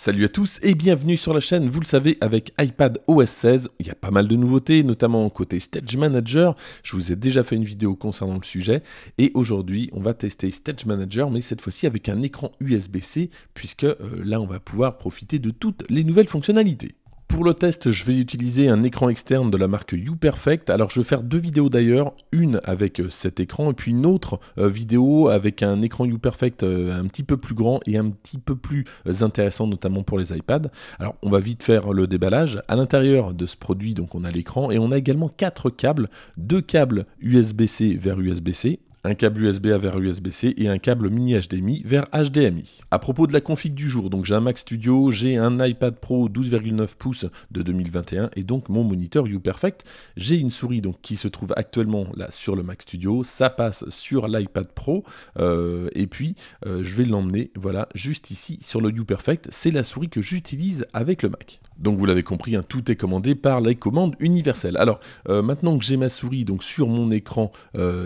Salut à tous et bienvenue sur la chaîne. Vous le savez, avec iPad OS 16, il y a pas mal de nouveautés, notamment côté Stage Manager. Je vous ai déjà fait une vidéo concernant le sujet et aujourd'hui, on va tester Stage Manager, mais cette fois-ci avec un écran USB-C, puisque euh, là, on va pouvoir profiter de toutes les nouvelles fonctionnalités. Pour le test, je vais utiliser un écran externe de la marque YouPerfect. Alors je vais faire deux vidéos d'ailleurs, une avec euh, cet écran et puis une autre euh, vidéo avec un écran YouPerfect euh, un petit peu plus grand et un petit peu plus intéressant notamment pour les iPads. Alors on va vite faire le déballage. À l'intérieur de ce produit, donc on a l'écran et on a également quatre câbles, deux câbles USB-C vers USB-C un câble USB vers USB-C et un câble mini HDMI vers HDMI. À propos de la config du jour, donc j'ai un Mac Studio, j'ai un iPad Pro 12,9 pouces de 2021 et donc mon moniteur Uperfect. J'ai une souris donc qui se trouve actuellement là sur le Mac Studio, ça passe sur l'iPad Pro euh, et puis euh, je vais l'emmener voilà juste ici sur le Uperfect, C'est la souris que j'utilise avec le Mac. Donc vous l'avez compris, hein, tout est commandé par les commandes universelle. Alors euh, maintenant que j'ai ma souris donc sur mon écran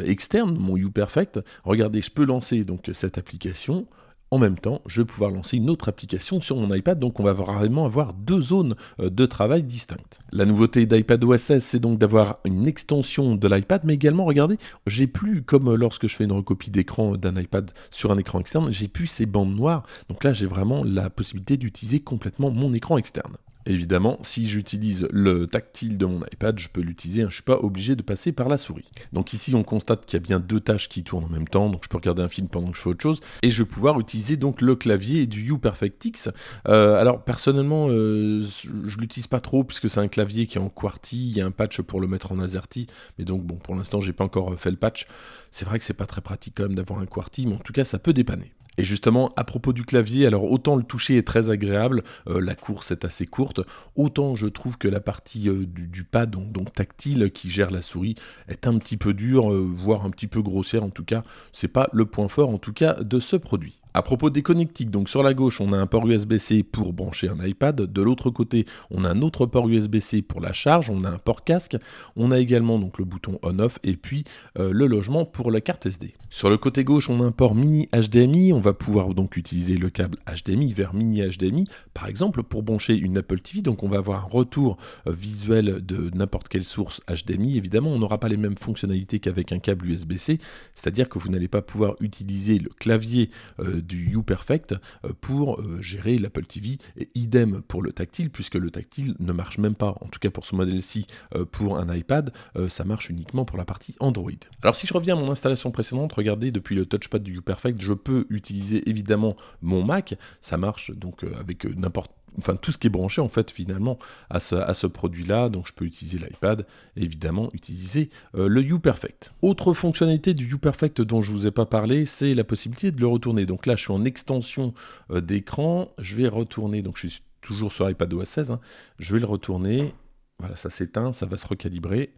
externe, mon Uperfect, Perfect, regardez, je peux lancer donc cette application. En même temps, je vais pouvoir lancer une autre application sur mon iPad, donc on va vraiment avoir deux zones euh, de travail distinctes. La nouveauté d'iPad 16, c'est donc d'avoir une extension de l'iPad, mais également, regardez, j'ai plus, comme lorsque je fais une recopie d'écran d'un iPad sur un écran externe, j'ai plus ces bandes noires, donc là j'ai vraiment la possibilité d'utiliser complètement mon écran externe. Évidemment, si j'utilise le tactile de mon iPad, je peux l'utiliser, hein. je ne suis pas obligé de passer par la souris. Donc ici, on constate qu'il y a bien deux tâches qui tournent en même temps, donc je peux regarder un film pendant que je fais autre chose, et je vais pouvoir utiliser donc le clavier et du perfect X. Euh, alors personnellement, euh, je l'utilise pas trop, puisque c'est un clavier qui est en QWERTY, il y a un patch pour le mettre en AZERTY, mais donc bon, pour l'instant, j'ai pas encore euh, fait le patch. C'est vrai que c'est pas très pratique quand même d'avoir un QWERTY, mais en tout cas, ça peut dépanner. Et justement, à propos du clavier, alors autant le toucher est très agréable, euh, la course est assez courte, autant je trouve que la partie euh, du, pas pad, donc, tactile, qui gère la souris, est un petit peu dure, euh, voire un petit peu grossière en tout cas. C'est pas le point fort en tout cas de ce produit. À propos des connectiques, donc sur la gauche, on a un port USB-C pour brancher un iPad. De l'autre côté, on a un autre port USB-C pour la charge. On a un port casque. On a également donc le bouton on/off et puis euh, le logement pour la carte SD. Sur le côté gauche, on a un port mini HDMI. On va pouvoir donc utiliser le câble HDMI vers mini HDMI, par exemple pour brancher une Apple TV. Donc on va avoir un retour euh, visuel de n'importe quelle source HDMI. Évidemment, on n'aura pas les mêmes fonctionnalités qu'avec un câble USB-C, c'est-à-dire que vous n'allez pas pouvoir utiliser le clavier euh, du U-Perfect euh, pour euh, gérer l'Apple TV et idem pour le tactile puisque le tactile ne marche même pas, en tout cas pour ce modèle-ci, euh, pour un iPad, ça marche uniquement pour la partie Android. Alors si je reviens à mon installation précédente, regardez depuis le touchpad du U-Perfect, je peux utiliser évidemment mon Mac, ça marche donc avec n'importe enfin tout ce qui est branché en fait finalement à ce, produit-là. Donc je peux utiliser l'iPad évidemment utiliser euh, le le perfect Autre fonctionnalité du U-Perfect dont je ne vous ai pas parlé, c'est la possibilité de le retourner. Donc là je suis en extension euh, d'écran, je vais retourner, donc je suis toujours sur iPadOS 16, hein. je vais le retourner, voilà ça s'éteint, ça va se recalibrer.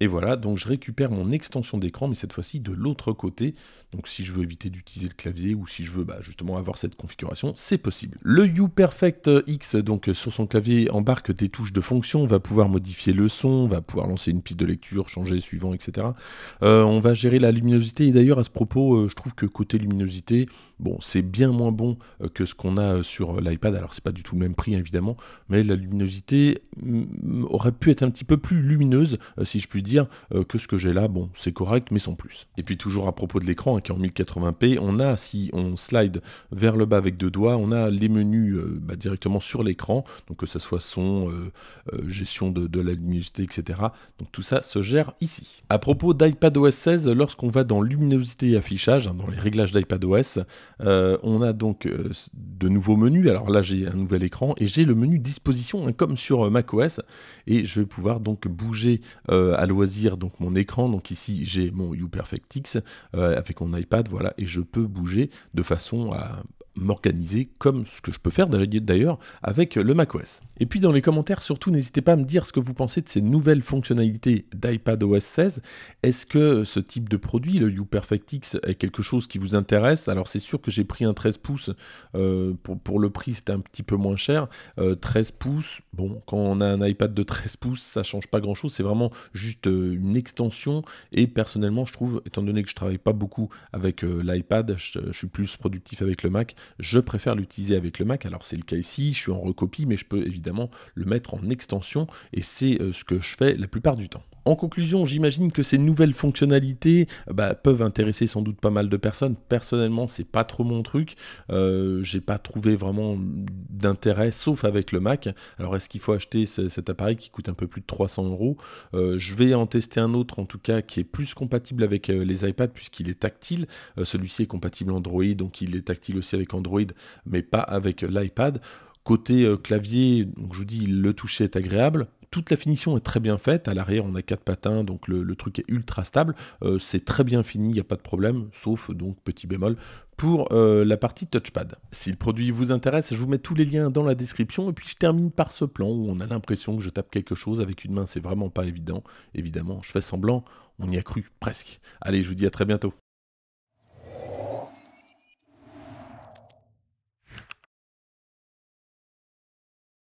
Et voilà, donc je récupère mon extension d'écran, mais cette fois-ci de l'autre côté. Donc si je veux éviter d'utiliser le clavier ou si je veux bah, justement avoir cette configuration, c'est possible. Le U-Perfect X, donc sur son clavier, embarque des touches de fonction. On va pouvoir modifier le son, on va pouvoir lancer une piste de lecture, changer suivant, etc. Euh, on va gérer la luminosité. Et d'ailleurs, à ce propos, euh, je trouve que côté luminosité, bon, c'est bien moins bon euh, que ce qu'on a sur l'iPad. Alors c'est pas du tout le même prix, évidemment, mais la luminosité aurait pu être un petit peu plus lumineuse, si je puis dire euh, que ce que j'ai là, bon, c'est correct, mais sans plus. Et puis toujours à propos de l'écran, hein, qui est en 1080p, on a, si on slide vers le bas avec deux doigts, on a les menus euh, bah, directement sur l'écran, donc que ce soit son, euh, gestion de, la luminosité, etc. Donc tout ça se gère ici. À propos d'iPadOS 16, lorsqu'on va dans luminosité et affichage, hein, dans les réglages d'iPadOS, on a donc de nouveaux menus. Alors là, j'ai un nouvel écran et j'ai le menu disposition, hein, comme sur macOS, et je vais pouvoir donc bouger à loisir donc mon écran. Donc ici j'ai mon perfect x euh, avec mon iPad, voilà, et je peux bouger de façon à, m'organiser comme ce que je peux faire d'ailleurs avec le macOS. Et puis dans les commentaires, surtout n'hésitez pas à me dire ce que vous pensez de ces nouvelles fonctionnalités d'iPadOS 16. Est-ce que ce type de produit, le Perfect X, est quelque chose qui vous intéresse Alors c'est sûr que j'ai pris un 13 pouces, euh, pour, le prix c'était un petit peu moins cher. 13 euh, pouces, bon, quand on a un iPad de 13 pouces, ça change pas grand-chose, c'est vraiment juste euh, une extension. Et personnellement, je trouve, étant donné que je travaille pas beaucoup avec l'iPad, je suis plus productif avec le Mac, je préfère l'utiliser avec le Mac. Alors c'est le cas ici, je suis en recopie, mais je peux évidemment le mettre en extension et c'est euh, ce que je fais la plupart du temps. En conclusion, j'imagine que ces nouvelles fonctionnalités euh, bah, peuvent intéresser sans doute pas mal de personnes. Personnellement, c'est pas trop mon truc. Je euh, J'ai pas trouvé vraiment d'intérêt, sauf avec le Mac. Alors, est-ce qu'il faut acheter cet appareil qui coûte un peu plus de 300 euros euh, Je vais en tester un autre, en tout cas, qui est plus compatible avec les iPads puisqu'il est tactile. Celui-ci est compatible Android, donc il est tactile aussi avec Android, mais pas avec l'iPad. Côté clavier, je vous dis, le toucher est agréable, toute la finition est très bien faite. À l'arrière, on a quatre patins, donc le, truc est ultra stable. Euh, c'est très bien fini, il n'y a pas de problème, sauf donc petit bémol pour euh, la partie touchpad. Si le produit vous intéresse, je vous mets tous les liens dans la description et puis je termine par ce plan où on a l'impression que je tape quelque chose avec une main, c'est vraiment pas évident. Évidemment, je fais semblant, on y a cru presque. Allez, je vous dis à très bientôt.